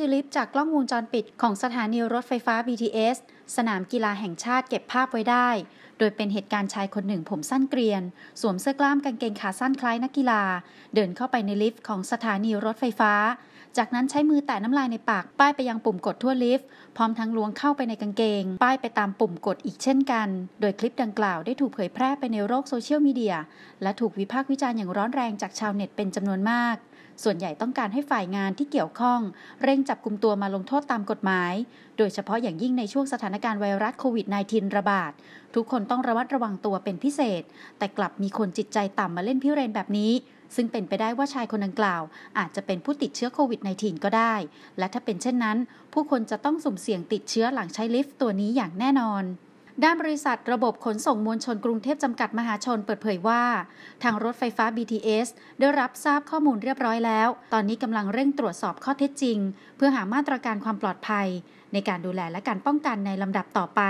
คือลิฟต์จากกล้องวงจรปิดของสถานีรถไฟฟ้า BTS สนามกีฬาแห่งชาติเก็บภาพไว้ได้ โดยเป็นเหตุการณ์ชายคนหนึ่งผมสั้นเกรียน สวมเสื้อกล้ามกางเกงขาสั้นคล้ายนักกีฬา เดินเข้าไปในลิฟต์ของสถานีรถไฟฟ้าจากนั้นใช้มือแตะน้ำลายในปากป้ายไปยังปุ่มกดทั่วลิฟต์พร้อมทั้งล้วงเข้าไปในกางเกง ป้ายไปตามปุ่มกดอีกเช่นกัน โดยคลิปดังกล่าวได้ถูกเผยแพร่ไปในโลกโซเชียลมีเดีย และถูกวิพากษ์วิจารณ์อย่างร้อนแรงจากชาวเน็ตเป็นจำนวนมาก ส่วนใหญ่ต้องการให้ฝ่ายงานที่เกี่ยวข้องเร่งจับกลุ่มตัวมาลงโทษตามกฎหมายโดยเฉพาะอย่างยิ่งในช่วงสถานการณ์ไวรัสโควิด -19 ระบาดทุกคนต้องระมัดระวังตัวเป็นพิเศษ แต่กลับมีคนจิตใจต่ำมาเล่นพิเรนแบบนี้ซึ่งเป็นไปได้ว่าชายคนดังกล่าวอาจจะเป็นผู้ติดเชื้อโควิด -19 ก็ได้ และถ้าเป็นเช่นนั้น ผู้คนจะต้องสุ่มเสี่ยงติดเชื้อหลังใช้ลิฟต์ตัวนี้อย่างแน่นอน ด้านบริษัทระบบขนส่งมวลชนกรุงเทพจำกัดมหาชนเปิดเผยว่า ทางรถไฟฟ้า BTS ได้รับทราบข้อมูลเรียบร้อยแล้ว ตอนนี้กำลังเร่งตรวจสอบข้อเท็จจริง เพื่อหามาตรการความปลอดภัย ในการดูแลและการป้องกันในลำดับต่อไป